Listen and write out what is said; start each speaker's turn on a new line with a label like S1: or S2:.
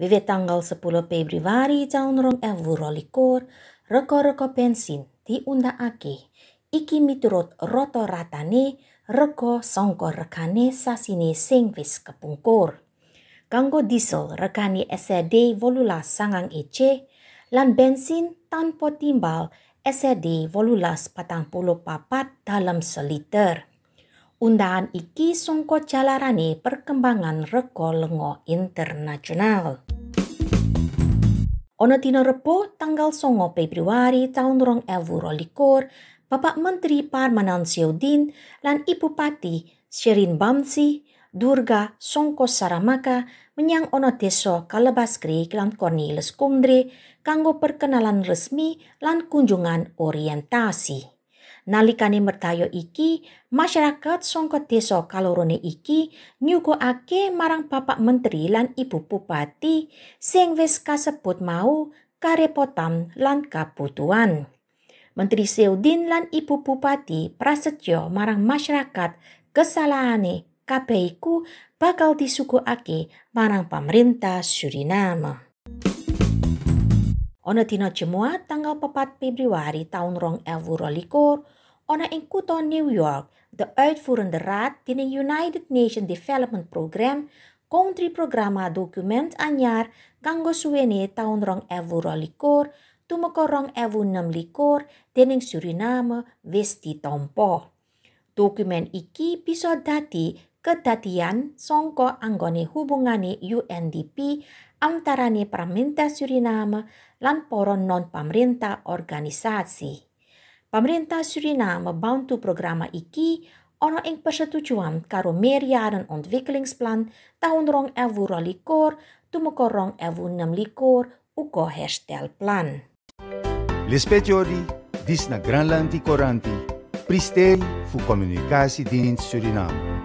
S1: Wewe tanggal 10 Februari tahun rong ewu rolikur, reko-reko bensin diunda ake. Iki miturut roto ratane, reko songko rekane sasine sing wis kepungkur. Kanggo diesel rekani SED volula sangang ece, lan bensin tanpa timbal SED volulas patang puluh papat dalam seliter. liter. undangan iki songko jalarane perkembangan reko lengo internasional. Ono Tino Repo, tanggal songo Februari tahun rong Evo rolikor, Bapak Menteri Parmanan Siodin lan Ibu Pati Sherin Bamsi Durga Songko Saramaka menyang ono Kalebas Kalebaskri lan Cornelis Kondre kanggo perkenalan resmi lan kunjungan orientasi. Nalikane mertayo iki, masyarakat saka desa kalorone iki nyuguhake marang Bapak Menteri lan Ibu Bupati sing wis kasebut mau karepotan lan kabutuhan. Menteri Seudin lan Ibu Bupati prasetyo marang masyarakat kesalahane kabeh bakal disuguhake marang pemerintah Suriname. Ono dina Jumat tanggal 4 Februari tahun rong ewu rolikur, Ona ing Kuto, New York, de uitvoerende raad Rat United Nations Development Program country Programa dokument anyar kanggo suwene taun rong ewu rolikor, tumeka rong ewu nem likor dening Suriname Westi Tompo. Dokumen iki bisa dadi kedatian songko anggone hubungane UNDP antarane pramintah Suriname lan para non pamrentah organisasi. Pemerintah Suriname bantu programma IKI ono ing persetujuan karo meerjaren ontwikkelingsplan tahun rong ewu rolikor tumeka rong ewu enam likur uko herstelplan. Lispetiori, dis na Granlanti koranti, pristei fu Comunicatiedienst Suriname.